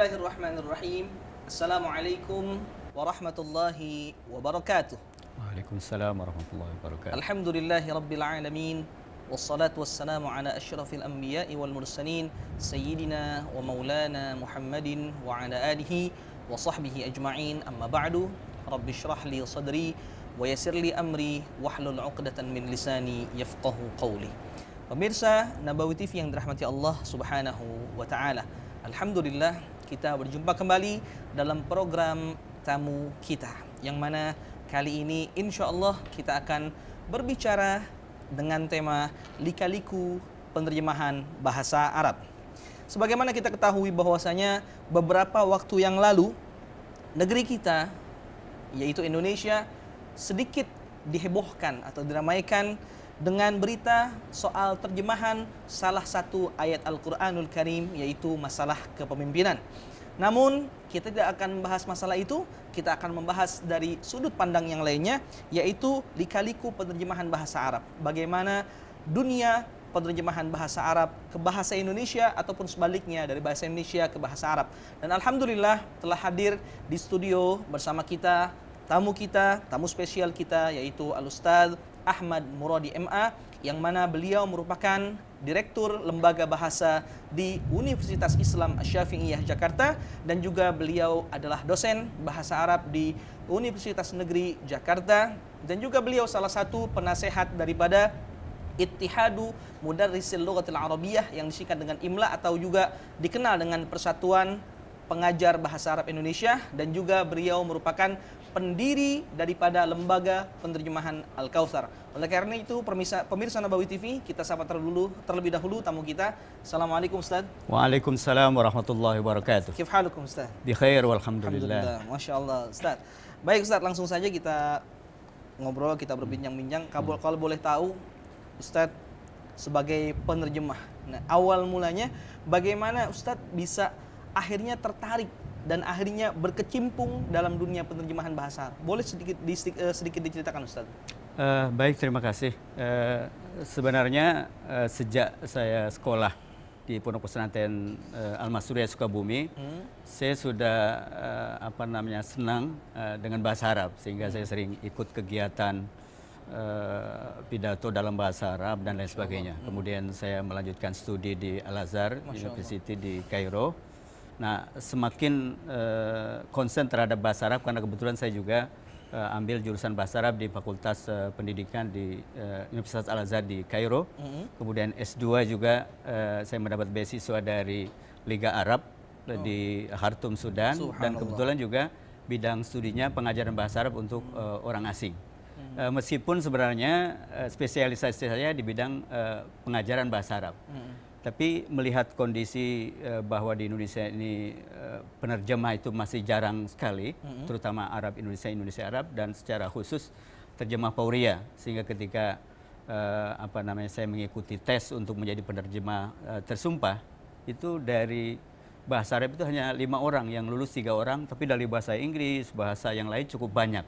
الله الرحمن الرحيم السلام عليكم ورحمة الله وبركاته وعليكم السلام ورحمة الله وبركاته الحمد لله رب العالمين والصلاة والسلام على أشرف الأنبياء والمرسلين سيدنا ومولانا محمد وعلى آله وصحبه أجمعين أما بعد رب اشرح لي صدري ويسر لي أمري واحلل عقدة من لساني يفقه قولي Pemirsa Nabawi TV yang dirahmati Allah Subhanahu wa taala. Alhamdulillah kita berjumpa kembali dalam program tamu kita yang mana kali ini insya Allah kita akan berbicara dengan tema lika-liku penerjemahan bahasa Arab. Sebagaimana kita ketahui bahwasanya beberapa waktu yang lalu negeri kita yaitu Indonesia sedikit dihebohkan atau diramaikan dengan berita soal terjemahan salah satu ayat Al-Quranul Karim yaitu masalah kepemimpinan. Namun kita tidak akan membahas masalah itu, kita akan membahas dari sudut pandang yang lainnya yaitu likaliku penerjemahan bahasa Arab. Bagaimana dunia penerjemahan bahasa Arab ke bahasa Indonesia ataupun sebaliknya dari bahasa Indonesia ke bahasa Arab. Dan alhamdulillah telah hadir di studio bersama kita tamu kita, tamu spesial kita yaitu Al Ustaz Ahmad Muradi MA yang mana beliau merupakan Direktur Lembaga Bahasa di Universitas Islam Syafi'iyah Jakarta dan juga beliau adalah dosen bahasa Arab di Universitas Negeri Jakarta dan juga beliau salah satu penasehat daripada Ittihadu Mudarrisil Lughatil Arabiyah yang disingkat dengan IMLA atau juga dikenal dengan Persatuan Pengajar Bahasa Arab Indonesia dan juga beliau merupakan pendiri daripada lembaga penerjemahan Al-Kautsar. Oleh karena itu pemirsa, pemirsa Nabawi TV, kita sapa terdulu, terlebih dahulu tamu kita. Assalamualaikum Ustaz. Waalaikumsalam warahmatullahi wabarakatuh. Kif halukum Ustaz? Bi khair walhamdulillah. Alhamdulillah. Masya Allah Ustaz. Baik Ustaz, langsung saja kita ngobrol, kita berbincang-bincang. Kabul kalau boleh tahu Ustaz sebagai penerjemah. Nah, awal mulanya bagaimana Ustaz bisa akhirnya tertarik dan akhirnya berkecimpung dalam dunia penerjemahan bahasa. Boleh sedikit di, eh, sedikit diceritakan Ustaz? Uh, baik, terima kasih. Uh, sebenarnya uh, sejak saya sekolah di Pondok Pesantren uh, Al Masuria Sukabumi, hmm. saya sudah uh, apa namanya senang uh, dengan bahasa Arab sehingga hmm. saya sering ikut kegiatan uh, pidato dalam bahasa Arab dan lain sebagainya. Hmm. Kemudian saya melanjutkan studi di Al Azhar University di Kairo Nah, semakin uh, eh, konsen terhadap bahasa Arab karena kebetulan saya juga uh, ambil jurusan bahasa Arab di Fakultas uh, Pendidikan di uh, Universitas Al Azhar di Kairo. Mm -hmm. Kemudian S2 juga uh, saya mendapat beasiswa dari Liga Arab oh. di Khartoum Sudan dan kebetulan juga bidang studinya pengajaran bahasa Arab untuk mm -hmm. uh, orang asing. uh, meskipun sebenarnya uh, spesialisasi saya di bidang uh, pengajaran bahasa Arab. Mm -hmm. Tapi melihat kondisi uh, bahwa di Indonesia ini uh, penerjemah itu masih jarang sekali, mm -hmm. terutama Arab Indonesia, Indonesia Arab, dan secara khusus terjemah Pauria, sehingga ketika uh, apa namanya saya mengikuti tes untuk menjadi penerjemah uh, tersumpah itu dari bahasa Arab itu hanya lima orang yang lulus tiga orang, tapi dari bahasa Inggris, bahasa yang lain cukup banyak.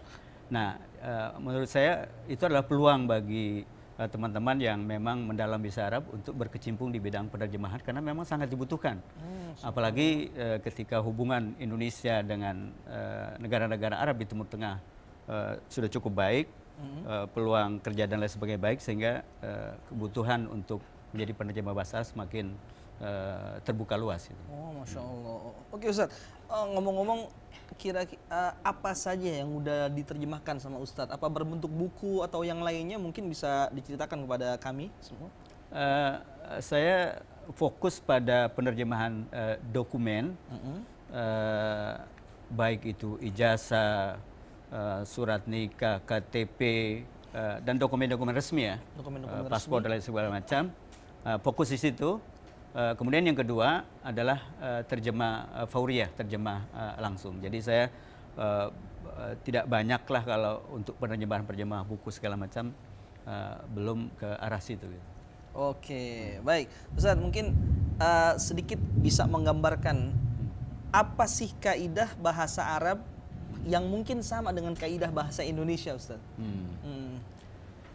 Nah, uh, menurut saya itu adalah peluang bagi Eh, teman-teman yang memang mendalam bisa Arab untuk berkecimpung di bidang penerjemahan karena memang sangat dibutuhkan. Hmm, Apalagi uh, ketika hubungan Indonesia dengan eh, negara-negara uh, Arab di Timur Tengah uh, sudah cukup baik, hmm. uh, peluang kerja dan lain sebagainya baik sehingga uh, kebutuhan untuk menjadi penerjemah bahasa semakin Eh, terbuka luas. Gitu. Oh, masya Allah. Hmm. Oke Ustadz, eh, ngomong-ngomong kira-kira uh, apa saja yang udah diterjemahkan sama Ustadz? Apa berbentuk buku atau yang lainnya mungkin bisa diceritakan kepada kami semua? Uh, saya fokus pada penerjemahan uh, dokumen, mm -hmm. uh, baik itu ijazah, uh, surat nikah, KTP, uh, dan dokumen-dokumen resmi ya, dokumen -dokumen uh, paspor resmi. dan lain segala macam. Uh, fokus di situ. Eh, kemudian yang kedua adalah eh, terjemah eh, fauriah, terjemah langsung. Jadi saya uh, uh, tidak banyaklah kalau untuk penerjemahan-penerjemahan buku segala macam belum ke arah situ. Gitu. Oke, baik. Ustaz, mungkin sedikit bisa menggambarkan hmm. apa sih kaidah bahasa Arab yang mungkin sama dengan kaidah bahasa Indonesia, Ustaz? Hmm. Hmm.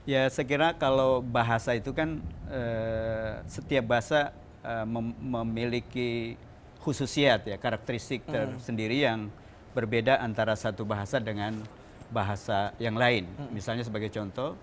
Ya, saya kira kalau bahasa itu kan uh, setiap bahasa Eh, memiliki khususiat ya karakteristik hmm. tersendiri yang berbeda antara satu bahasa dengan bahasa yang lain. Hmm. Misalnya sebagai contoh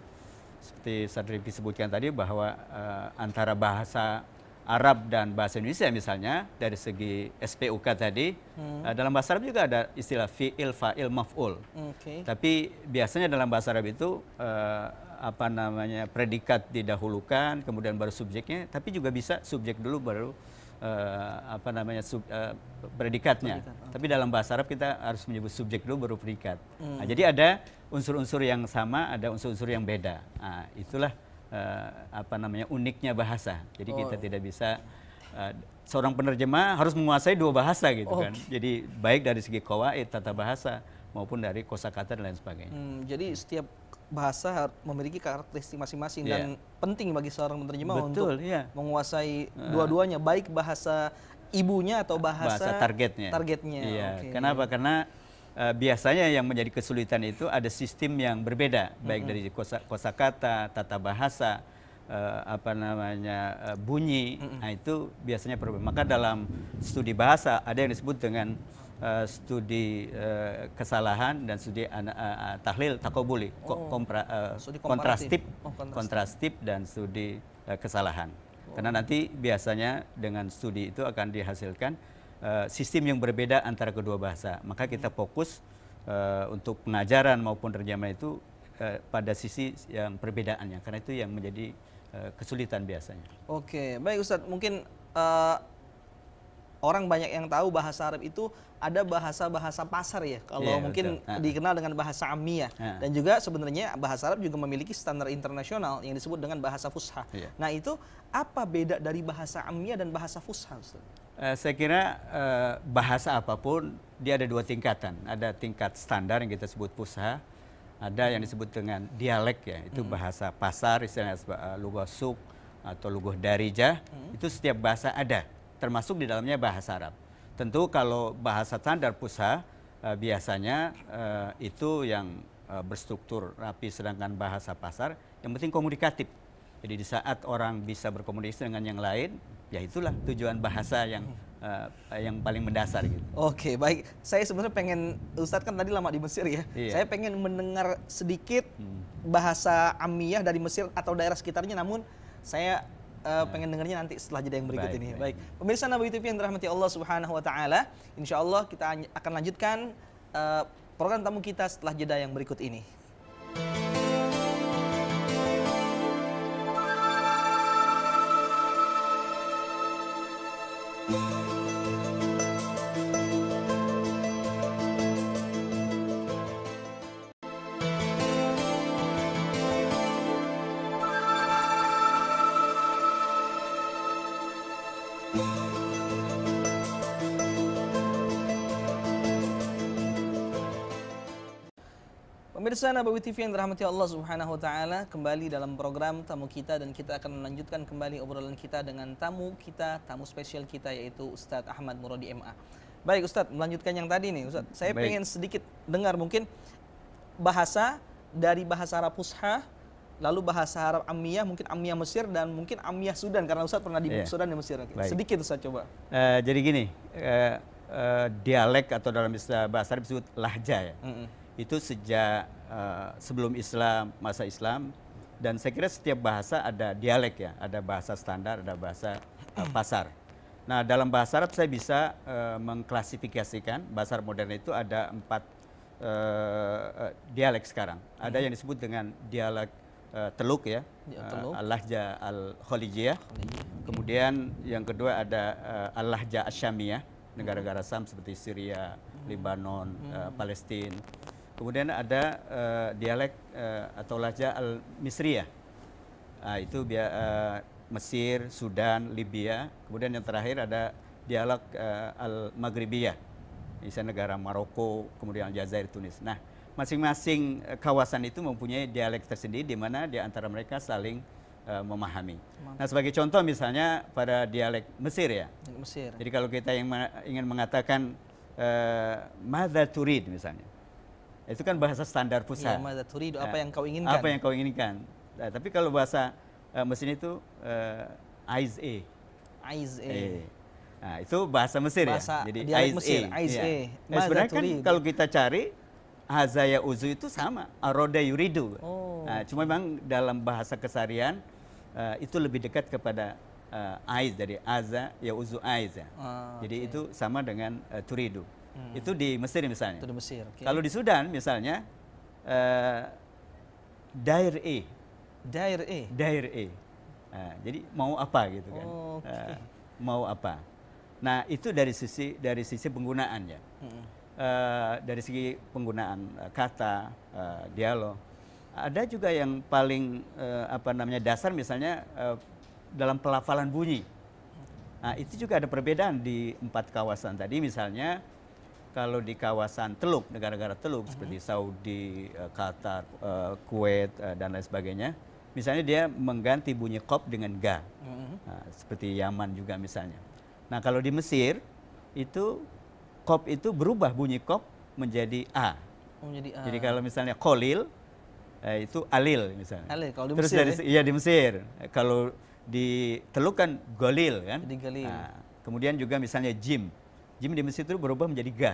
seperti Sadrifi sebutkan tadi bahwa uh, antara bahasa Arab dan bahasa Indonesia misalnya dari segi SPUK tadi hmm. uh, dalam bahasa Arab juga ada istilah fi'il fa'il maf'ul. Okay. Tapi biasanya dalam bahasa Arab itu uh, apa namanya predikat didahulukan kemudian baru subjeknya tapi juga bisa subjek dulu baru uh, apa namanya sub, uh, predikatnya Predikat, tapi dalam bahasa Arab kita harus menyebut subjek dulu baru predikat hmm. nah, jadi ada unsur-unsur yang sama ada unsur-unsur yang beda nah, itulah uh, apa namanya uniknya bahasa jadi oh. kita tidak bisa uh, seorang penerjemah harus menguasai dua bahasa gitu okay. Oh. kan jadi baik dari segi kawaid tata bahasa maupun dari kosakata dan lain sebagainya hmm, jadi setiap bahasa memiliki karakteristik masing-masing yeah. dan iya. penting bagi seorang penerjemah Betul, untuk yeah. menguasai uh. dua-duanya baik bahasa ibunya atau bahasa, bahasa targetnya. Targetnya. Yeah. Okay. Kenapa? Karena uh, biasanya yang menjadi kesulitan itu ada sistem yang berbeda baik mm -hmm. dari kosa, kata, tata bahasa, uh, apa namanya uh, bunyi. Mm -hmm. Nah, itu biasanya problem. Maka dalam studi bahasa ada yang disebut dengan Eh, studi uh, kesalahan dan studi uh, uh, tahlil takobuli oh, kompra, uh, kontrastif oh, kontrastif. dan studi uh, kesalahan oh. karena nanti biasanya dengan studi itu akan dihasilkan uh, sistem yang berbeda antara kedua bahasa maka kita hmm. fokus uh, untuk pengajaran maupun terjemahan itu uh, pada sisi yang perbedaannya karena itu yang menjadi uh, kesulitan biasanya oke okay. baik Ustadz mungkin orang banyak yang tahu bahasa Arab itu ada bahasa-bahasa pasar ya. Kalau yeah, mungkin betul. dikenal dengan bahasa Amiyah. Yeah. Dan juga sebenarnya bahasa Arab juga memiliki standar internasional yang disebut dengan bahasa Fusha. Yeah. Iya. Nah itu apa beda dari bahasa Amiyah dan bahasa Fusha Uh, eh, saya kira uh, bahasa apapun dia ada dua tingkatan. Ada tingkat standar yang kita sebut Fusha. Ada yang disebut dengan dialek ya. Itu mm. bahasa pasar, istilahnya uh, eh, lugosuk atau luguh darija. Hmm. Itu setiap bahasa ada termasuk di dalamnya bahasa Arab. Tentu kalau bahasa standar pusah eh, uh, biasanya uh, itu yang uh, berstruktur rapi, sedangkan bahasa pasar yang penting komunikatif. Jadi di saat orang bisa berkomunikasi dengan yang lain, ya itulah tujuan bahasa yang uh, yang paling mendasar gitu. Oke, baik. Saya sebenarnya pengen Ustadz kan tadi lama di Mesir ya. Iya. Saya pengen mendengar sedikit hmm. bahasa Amiyah dari Mesir atau daerah sekitarnya namun saya uh, pengen dengarnya nanti setelah jeda yang berikut baik, ini. Baik. baik. Pemirsa Nabi TV yang dirahmati Allah Subhanahu wa taala, insyaallah kita akan lanjutkan uh, program tamu kita setelah jeda yang berikut ini. thank you Pemirsa Nabawi TV yang dirahmati Allah Subhanahu wa taala, kembali dalam program tamu kita dan kita akan melanjutkan kembali obrolan kita dengan tamu kita, tamu spesial kita yaitu Ustadz Ahmad Muradi MA. Baik Ustadz, melanjutkan yang tadi nih Ustadz. Saya Baik. pengen sedikit dengar mungkin bahasa dari bahasa Arab Pusha lalu bahasa Arab Amiyah, mungkin Amiyah Mesir dan mungkin Amiyah Sudan karena Ustadz pernah di yeah. Sudan dan Mesir. Baik. Sedikit Ustadz coba. Uh, jadi gini, uh, uh, dialek atau dalam bahasa Arab disebut lahja ya. Mm -mm. Itu sejak Eh, sebelum Islam, masa Islam, dan saya kira setiap bahasa ada dialek ya, ada bahasa standar, ada bahasa uh, pasar. Nah dalam bahasa Arab saya bisa uh, mengklasifikasikan bahasa modern itu ada empat uh, dialek sekarang. Ada mhm. yang disebut dengan dialek uh, Teluk ya, ya Uh, Al-Lahja al ya. kholijiyah Kemudian yang kedua ada uh, Al-Lahja Asyamiyah, negara-negara Sam seperti Syria, mhm. Lebanon, uh, mhm. Palestina. Kemudian ada uh, dialek uh, atau Laja al-Misriyah. Ya. Nah, itu dia uh, Mesir, Sudan, Libya. Kemudian yang terakhir ada dialek uh, al-Maghribiyah. Misalnya negara Maroko, kemudian Aljazair, Tunis. Nah, masing-masing kawasan itu mempunyai dialek tersendiri di mana di antara mereka saling uh, memahami. Nah, sebagai contoh misalnya pada dialek Mesir ya. Mesir. Jadi kalau kita yang ingin mengatakan uh, mada turid misalnya. Itu kan bahasa standar pusat. Ya, turidu, nah, apa yang kau inginkan. Apa yang kau inginkan. Nah, tapi kalau bahasa uh, mesin itu uh, eh, Aiz E. Aiz E. Eh, nah, itu bahasa Mesir ya? bahasa ya. Jadi Aiz Mesir, E. Iya. Aiz Nah, sebenarnya kan kalau kita cari Hazaya Uzu itu sama, Aroda Yuridu. Oh. Nah, cuma memang dalam bahasa kesarian uh, itu lebih dekat kepada uh, Aiz dari Aza ya Uzu Aiz. Ya. Ah, Jadi okay. itu sama dengan uh, Turidu. Hmm. Itu di Mesir misalnya. Itu di Mesir. Okay. Kalau di Sudan misalnya uh, Dair E. Dair E. Dair E. Uh, jadi mau apa gitu kan? Oh, eh, okay. uh, mau apa? Nah itu dari sisi dari sisi penggunaan ya. Hmm. Uh, dari segi penggunaan uh, kata uh, dialog. Ada juga yang paling uh, apa namanya dasar misalnya uh, dalam pelafalan bunyi. Nah, itu juga ada perbedaan di empat kawasan tadi misalnya kalau di kawasan Teluk, negara-negara Teluk mm -hmm. seperti mhm. Saudi, eh, Qatar, eh, Kuwait eh, dan lain sebagainya, misalnya dia mengganti bunyi kop dengan ga, mm -hmm. nah, seperti Yaman juga misalnya. Nah kalau di Mesir itu kop itu berubah bunyi kop menjadi a. Oh, menjadi a. Jadi kalau misalnya kolil itu alil misalnya. Alil kalau di Terus Mesir. Terus dari, ya? iya di Mesir. Kalau di Teluk kan golil kan. Jadi golil. Nah, kemudian juga misalnya jim Jim Mesir itu berubah menjadi ga.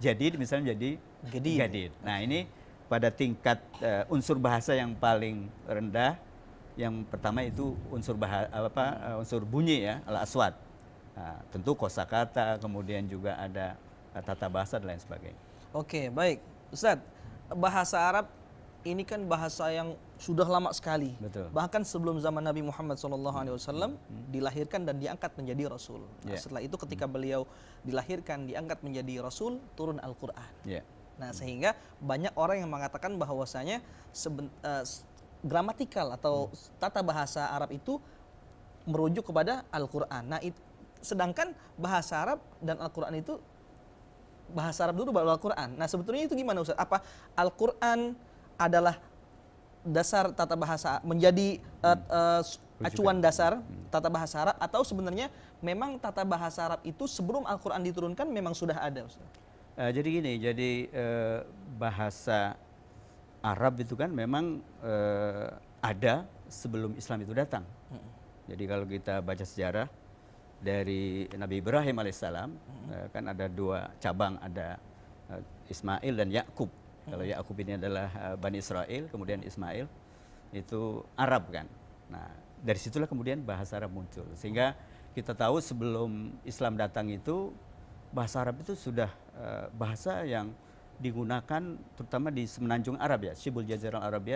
Jadi misalnya jadi gadid. gadid. Nah ini pada tingkat uh, unsur bahasa yang paling rendah, yang pertama itu unsur bahasa apa uh, unsur bunyi ya al aswat. Nah, tentu kosakata, kemudian juga ada uh, tata bahasa dan lain sebagainya. Oke baik, Ustadz bahasa Arab ini kan bahasa yang sudah lama sekali. Betul. Bahkan sebelum zaman Nabi Muhammad SAW hmm. hmm. dilahirkan dan diangkat menjadi Rasul. Nah, yeah. Setelah itu ketika hmm. beliau dilahirkan, diangkat menjadi Rasul, turun Al-Quran. Yeah. Nah hmm. sehingga banyak orang yang mengatakan bahwasanya uh, eh, gramatikal atau tata bahasa Arab itu merujuk kepada Al-Quran. Nah it, sedangkan bahasa Arab dan Al-Quran itu bahasa Arab dulu baru Al-Quran. Nah sebetulnya itu gimana Ustaz? Apa Al-Quran adalah dasar tata bahasa menjadi uh, uh, acuan dasar hmm. tata bahasa Arab atau sebenarnya memang tata bahasa Arab itu sebelum Al-Qur'an diturunkan memang sudah ada Ustaz? Uh, jadi gini, jadi uh, bahasa Arab itu kan memang uh, ada sebelum Islam itu datang. Hmm. Jadi kalau kita baca sejarah dari Nabi Ibrahim alaihissalam hmm. uh, kan ada dua cabang ada uh, Ismail dan Yakub. Kalau hmm. Yakub ini adalah eh, Bani Israel, kemudian Ismail itu Arab kan. Nah, dari situlah kemudian bahasa Arab muncul. Sehingga kita tahu sebelum Islam datang itu bahasa Arab itu sudah eh, bahasa yang digunakan terutama di semenanjung Arab ya, Sibul Jazirah Arab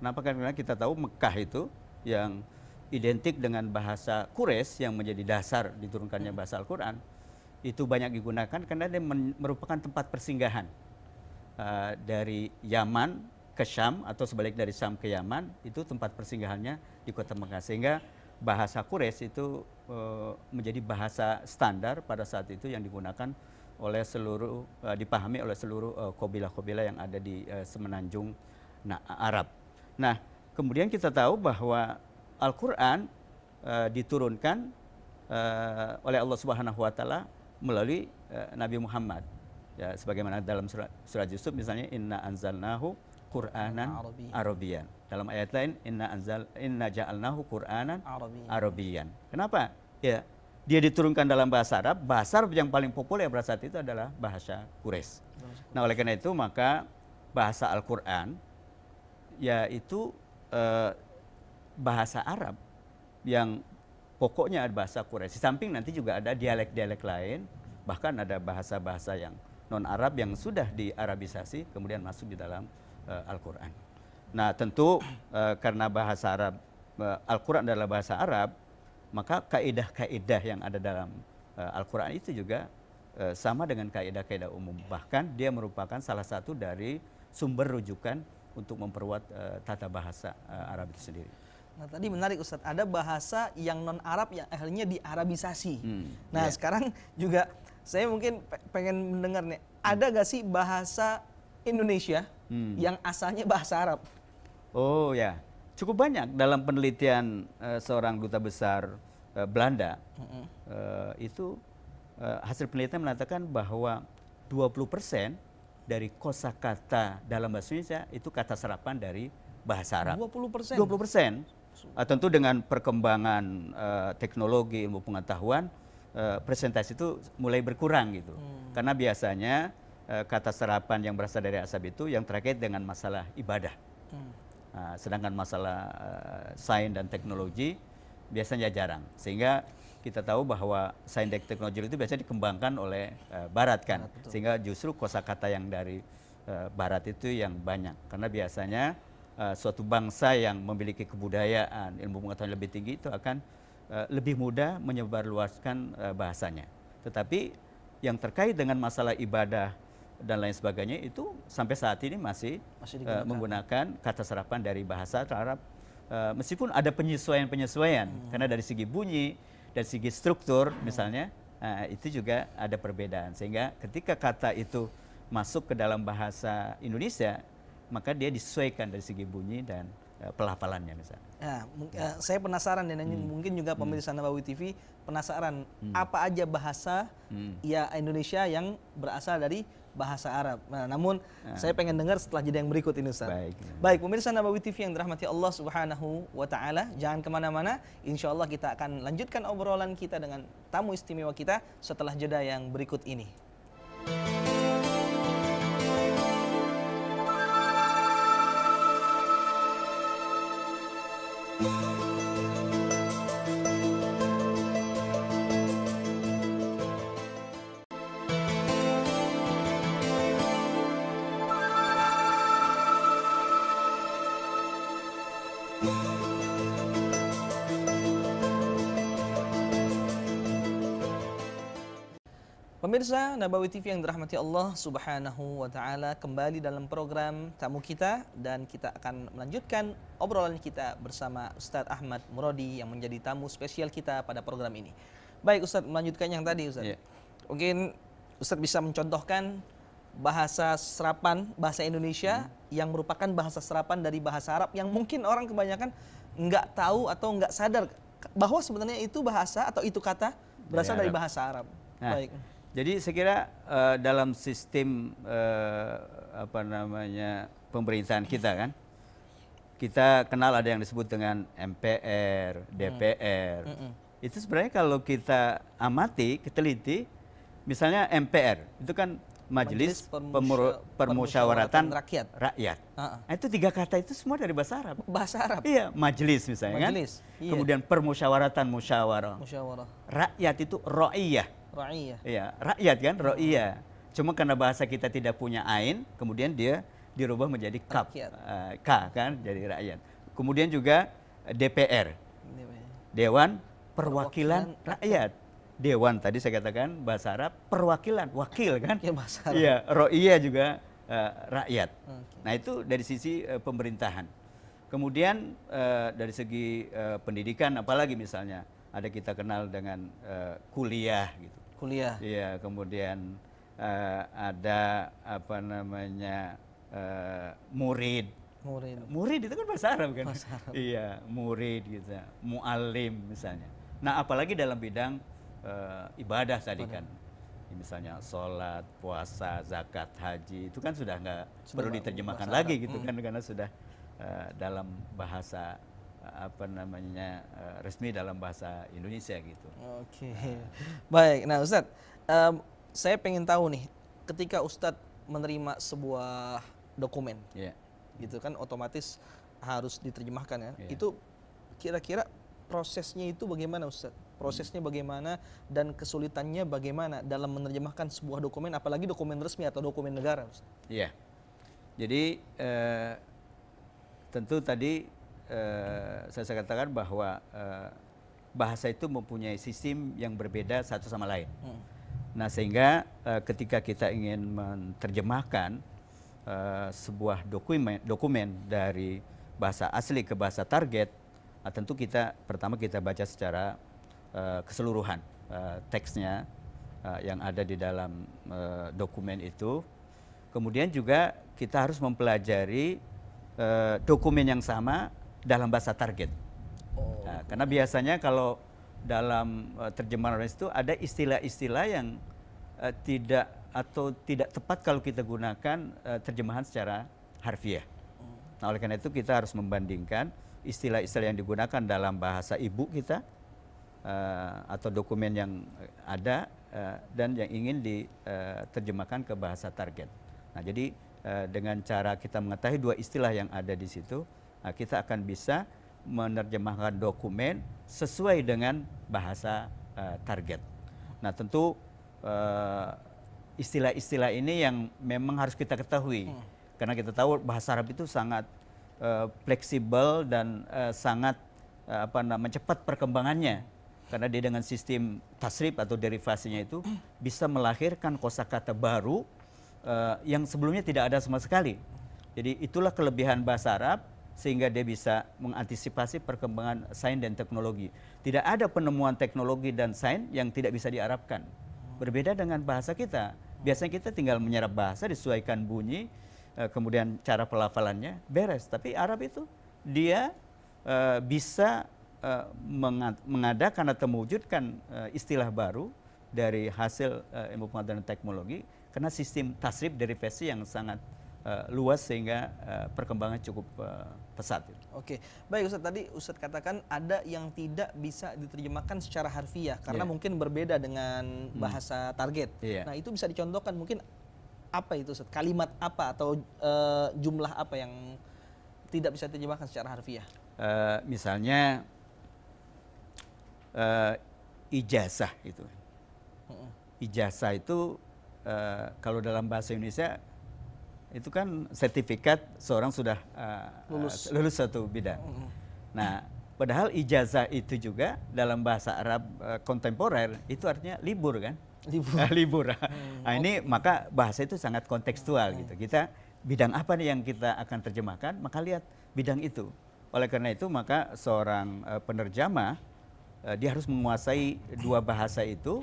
Kenapa? Karena kita tahu Mekah itu yang identik dengan bahasa Quraisy yang menjadi dasar diturunkannya hmm. bahasa Al-Qur'an itu banyak digunakan karena dia merupakan tempat persinggahan uh, dari Yaman ke Syam atau sebalik dari Syam ke Yaman itu tempat persinggahannya di kota Mekah sehingga bahasa Quraisy itu uh, menjadi bahasa standar pada saat itu yang digunakan oleh seluruh uh, dipahami oleh seluruh kobila kabilah uh, yang ada di uh, semenanjung nah, Arab. Nah, kemudian kita tahu bahwa Al-Qur'an uh, diturunkan uh, oleh Allah Subhanahu wa taala melalui uh, Nabi Muhammad ya sebagaimana dalam surat, surat Yusuf misalnya inna anzalnahu Qur'anan Arabian. Dalam ayat lain inna anzal inna ja'alnahu Qur'anan Arabian. Kenapa? Ya, dia diturunkan dalam bahasa Arab. Bahasa Arab yang paling populer pada saat itu adalah bahasa Quraisy. Nah, oleh karena itu maka bahasa Al-Qur'an yaitu eh, bahasa Arab yang pokoknya ada bahasa Quraisy. samping nanti juga ada dialek-dialek lain, bahkan ada bahasa-bahasa yang non Arab yang sudah diarabisasi kemudian masuk di dalam uh, Al-Qur'an. Nah, tentu uh, karena bahasa Arab uh, Al-Qur'an adalah bahasa Arab, maka kaidah-kaidah yang ada dalam uh, Al-Qur'an itu juga uh, sama dengan kaidah-kaidah umum. Bahkan dia merupakan salah satu dari sumber rujukan untuk memperkuat uh, tata bahasa uh, Arab itu sendiri. Nah tadi menarik Ustadz, ada bahasa yang non Arab yang akhirnya diarabisasi. Hmm, nah yeah. sekarang juga saya mungkin pengen mendengar nih, ada gak sih bahasa Indonesia hmm. yang asalnya bahasa Arab? Oh ya, cukup banyak dalam penelitian uh, seorang duta besar uh, Belanda hmm. uh, itu uh, hasil penelitian mengatakan bahwa 20% dari kosakata dalam bahasa Indonesia itu kata serapan dari bahasa Arab. 20%. 20%. Uh, tentu dengan perkembangan uh, teknologi ilmu pengetahuan uh, presentasi itu mulai berkurang gitu. Hmm. Karena biasanya eh, kata serapan yang berasal dari asap itu yang terkait dengan masalah ibadah. Hmm. Nah, sedangkan masalah uh, sains dan teknologi biasanya jarang. Sehingga kita tahu bahwa sains dan teknologi itu biasanya dikembangkan oleh uh, barat kan. Nah, Sehingga justru kosakata yang dari uh, barat itu yang banyak. Karena biasanya uh, suatu bangsa yang memiliki kebudayaan, ilmu pengetahuan lebih tinggi itu akan Eh, lebih mudah menyebarluaskan eh, bahasanya. Tetapi yang terkait dengan masalah ibadah dan lain sebagainya itu sampai saat ini masih, masih uh, menggunakan kata serapan dari bahasa Arab meskipun ada penyesuaian-penyesuaian hmm. karena dari segi bunyi, dan segi struktur hmm. misalnya itu juga ada perbedaan sehingga ketika kata itu masuk ke dalam bahasa Indonesia maka dia disesuaikan dari segi bunyi dan Ya, pelafalannya misalnya. Nah, ya. saya penasaran dan hmm. mungkin juga hmm. pemirsa Nabawi TV penasaran hmm. apa aja bahasa hmm. ya Indonesia yang berasal dari bahasa Arab. Nah, namun nah. saya pengen dengar setelah jeda yang berikut ini Ustaz. Baik. Baik, pemirsa Nabawi TV yang dirahmati Allah Subhanahu wa taala, jangan kemana mana Insya Allah kita akan lanjutkan obrolan kita dengan tamu istimewa kita setelah jeda yang berikut ini. Pemirsa Nabawi TV yang dirahmati Allah Subhanahu wa taala kembali dalam program tamu kita dan kita akan melanjutkan obrolan kita bersama Ustadz Ahmad Muradi yang menjadi tamu spesial kita pada program ini. Baik Ustadz, melanjutkan yang tadi Ustadz. Yeah. Mungkin Ustadz bisa mencontohkan bahasa serapan bahasa Indonesia hmm. yang merupakan bahasa serapan dari bahasa Arab yang mungkin orang kebanyakan nggak tahu atau nggak sadar bahwa sebenarnya itu bahasa atau itu kata berasal dari, dari bahasa Arab. Nah. Baik. Jadi saya kira uh, dalam sistem uh, apa namanya pemerintahan kita kan, kita kenal ada yang disebut dengan MPR, DPR. Mm. Itu sebenarnya kalau kita amati, keteliti, misalnya MPR itu kan Majelis, Majelis Permusya Permusyawaratan, Rakyat. Rakyat. Uh -uh. Nah, itu tiga kata itu semua dari bahasa Arab. Bahasa Arab. Iya, majelis misalnya kan. majelis. kan. Iya. Kemudian permusyawaratan musyawarah. Musyawarah. Rakyat itu ra'iyah. Ra'iyah. Iya, rakyat kan, hmm. ra'iyah. Cuma karena bahasa kita tidak punya ain, kemudian dia dirubah menjadi kap. Uh, K kan, jadi rakyat. Kemudian juga DPR. Dewan Perwakilan, Perwakilan Rakyat. Dewan tadi saya katakan bahasa Arab perwakilan, wakil kan? Iya, bahasa Arab. Iya, ro'iyah juga uh, rakyat. Okay. Nah, itu dari sisi uh, pemerintahan. Kemudian uh, dari segi uh, pendidikan apalagi misalnya ada kita kenal dengan uh, kuliah gitu kuliah. Iya, kemudian uh, ada apa namanya uh, murid. Murid. Murid itu kan bahasa Arab kan? Bahasa Arab. Iya, murid gitu. Mu'alim misalnya. Nah, apalagi dalam bidang uh, ibadah tadi kan. misalnya sholat, puasa, zakat, haji itu kan sudah nggak perlu diterjemahkan lagi gitu hmm. kan karena sudah uh, dalam bahasa apa namanya eh, resmi dalam bahasa Indonesia gitu. Oke, okay. baik. Nah Ustadz, um, saya pengen tahu nih, ketika Ustadz menerima sebuah dokumen, yeah. gitu kan, otomatis harus diterjemahkan ya. Yeah. Itu kira-kira prosesnya itu bagaimana Ustadz? prosesnya hmm. bagaimana dan kesulitannya bagaimana dalam menerjemahkan sebuah dokumen apalagi dokumen resmi atau dokumen negara Iya. Jadi uh, tentu tadi Eh, saya katakan bahwa eh, bahasa itu mempunyai sistem yang berbeda satu sama lain. Hmm. Nah sehingga eh, ketika kita ingin menerjemahkan sebuah dokumen dokumen dari bahasa asli ke bahasa target, ah, tentu kita pertama kita baca secara keseluruhan teksnya yang ada di dalam dokumen itu. Kemudian juga kita harus mempelajari dokumen yang sama dalam bahasa target. Oh. Nah, karena biasanya kalau dalam uh, terjemahan itu ada istilah-istilah yang uh, tidak atau tidak tepat kalau kita gunakan uh, terjemahan secara harfiah. Nah, oleh karena itu kita harus membandingkan istilah-istilah yang digunakan dalam bahasa ibu kita uh, atau dokumen yang ada uh, dan yang ingin diterjemahkan ke bahasa target. Nah, jadi uh, dengan cara kita mengetahui dua istilah yang ada di situ, Nah, kita akan bisa menerjemahkan dokumen sesuai dengan bahasa uh, target. Nah, tentu eh, istilah-istilah uh, ini yang memang harus kita ketahui. Hmm. Karena kita tahu bahasa Arab itu sangat uh, fleksibel dan uh, sangat uh, apa namanya cepat perkembangannya. Karena dia dengan sistem tasrif atau derivasinya itu bisa melahirkan kosakata baru uh, yang sebelumnya tidak ada sama sekali. Jadi itulah kelebihan bahasa Arab sehingga dia bisa mengantisipasi perkembangan sains dan teknologi. Tidak ada penemuan teknologi dan sains yang tidak bisa diarabkan. Berbeda dengan bahasa kita. Biasanya kita tinggal menyerap bahasa, disesuaikan bunyi, eh, kemudian cara pelafalannya beres. Tapi Arab itu dia eh, bisa eh, mengadakan atau mewujudkan istilah baru dari hasil ilmu pengetahuan teknologi karena sistem tasrif derivasi yang sangat Eh, luas sehingga uh, eh, perkembangan cukup uh, pesat. Oke, gitu. Oke, baik Ustadz tadi Ustadz katakan ada yang tidak bisa diterjemahkan secara harfiah karena yeah. mungkin berbeda dengan hmm. bahasa hmm. target. Yeah. Nah itu bisa dicontohkan mungkin apa itu Ustadz? Kalimat apa atau uh, jumlah apa yang tidak bisa diterjemahkan secara harfiah? Uh, misalnya uh, ijazah itu. Ijazah itu uh, kalau dalam bahasa Indonesia itu kan sertifikat seorang sudah uh, lulus. lulus satu bidang. Mm. Nah, padahal ijazah itu juga dalam bahasa Arab uh, kontemporer itu artinya libur kan? Libur. Nah, libur. Mm. Nah, ini maka bahasa itu sangat kontekstual mm. gitu. Kita bidang apa nih yang kita akan terjemahkan, maka lihat bidang itu. Oleh karena itu maka seorang uh, penerjemah uh, dia harus menguasai dua bahasa itu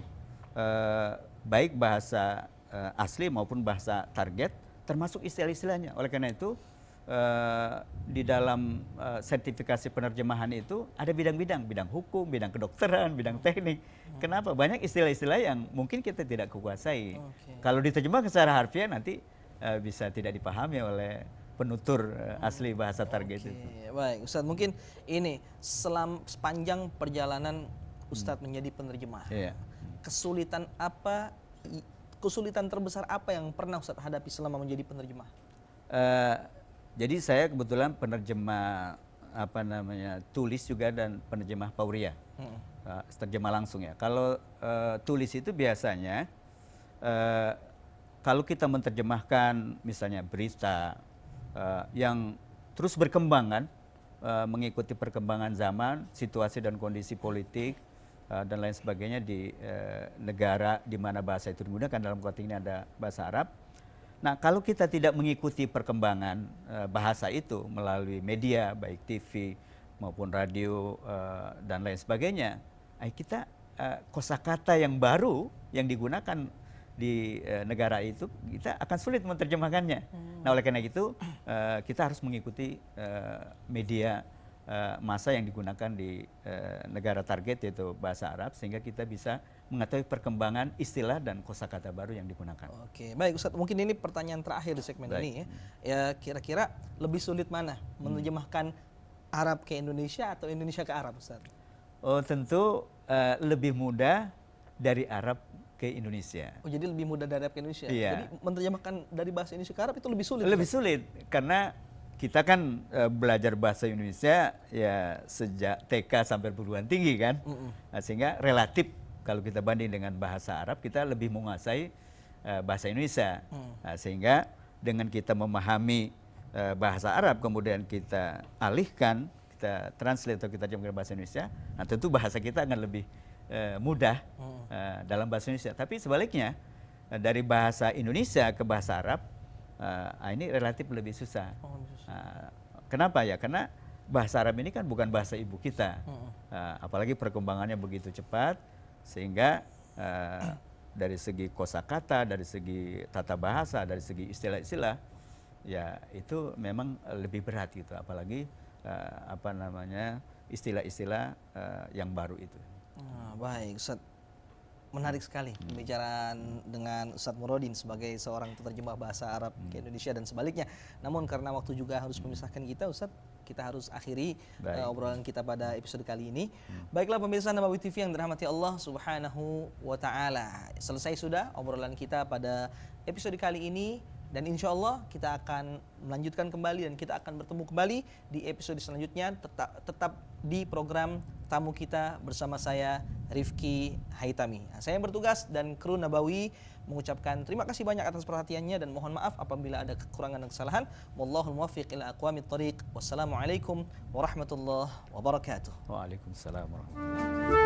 uh, baik bahasa uh, asli maupun bahasa target termasuk istilah-istilahnya. Oleh karena itu uh, di dalam uh, sertifikasi penerjemahan itu ada bidang-bidang, bidang hukum, bidang kedokteran, bidang teknik. Kenapa? Banyak istilah-istilah yang mungkin kita tidak kuasai. Okay. Kalau diterjemahkan secara harfiah nanti uh, bisa tidak dipahami oleh penutur asli bahasa target okay. itu. Baik, Ustadz mungkin ini selam sepanjang perjalanan Ustadz hmm. menjadi penerjemah. Yeah. Kesulitan apa kesulitan terbesar apa yang pernah Ustaz hadapi selama menjadi penerjemah? Uh, jadi saya kebetulan penerjemah apa namanya tulis juga dan penerjemah pauria. Hmm. Uh, terjemah langsung ya. Kalau uh, tulis itu biasanya uh, kalau kita menerjemahkan misalnya berita uh, yang terus berkembang kan uh, mengikuti perkembangan zaman, situasi dan kondisi politik Eh, dan lain sebagainya di eh, negara di mana bahasa itu digunakan dalam konteks ini ada bahasa Arab. Nah, kalau kita tidak mengikuti perkembangan eh, bahasa itu melalui media baik TV maupun radio dan lain sebagainya, kita kosakata yang baru yang digunakan di negara itu kita akan sulit menerjemahkannya. Nah, oleh karena itu kita harus mengikuti media Eh, masa yang digunakan di eh, negara target yaitu bahasa Arab sehingga kita bisa mengetahui perkembangan istilah dan kosakata baru yang digunakan. Oke, baik Ustaz, mungkin ini pertanyaan terakhir di segmen baik. ini ya. ya kira-kira lebih sulit mana menerjemahkan Arab ke Indonesia atau Indonesia ke Arab, Ustaz? Oh, tentu uh, lebih mudah dari Arab ke Indonesia. Oh, jadi lebih mudah dari Arab ke Indonesia. Iya. Jadi menerjemahkan dari bahasa Indonesia ke Arab itu lebih sulit. Lebih kan? sulit karena kita kan e, belajar bahasa Indonesia ya sejak TK sampai perguruan tinggi kan, Nah, sehingga relatif kalau kita banding dengan bahasa Arab kita lebih menguasai e, bahasa Indonesia, mm. nah, sehingga dengan kita memahami e, bahasa Arab kemudian kita alihkan, kita translate atau kita jemput bahasa Indonesia, nah tentu bahasa kita akan lebih e, mudah e, dalam bahasa Indonesia. Tapi sebaliknya dari bahasa Indonesia ke bahasa Arab uh, ini relatif lebih susah. Uh, kenapa ya? Karena bahasa Arab ini kan bukan bahasa ibu kita, uh, apalagi perkembangannya begitu cepat, sehingga uh, dari segi kosakata, dari segi tata bahasa, dari segi istilah-istilah, ya itu memang lebih berat gitu, apalagi uh, apa namanya istilah-istilah uh, yang baru itu. Nah, baik, Ustaz menarik sekali pembicaraan dengan Ustadz Murodin sebagai seorang terjemah bahasa Arab ke hmm. Indonesia dan sebaliknya. Namun karena waktu juga harus memisahkan kita, Ustadz, kita harus akhiri uh, obrolan kita pada episode kali ini. Hmm. Baiklah pemirsa Nabawi TV yang dirahmati Allah Subhanahu wa taala. Selesai sudah obrolan kita pada episode kali ini dan insya Allah kita akan melanjutkan kembali dan kita akan bertemu kembali di episode selanjutnya tetap tetap di program tamu kita bersama saya Rifki Haitami. Nah, saya yang bertugas dan kru Nabawi mengucapkan terima kasih banyak atas perhatiannya dan mohon maaf apabila ada kekurangan dan kesalahan. Wallahul muwaffiq ila aqwamit thariq. Wassalamualaikum warahmatullahi wabarakatuh. Waalaikumsalam warahmatullahi wabarakatuh.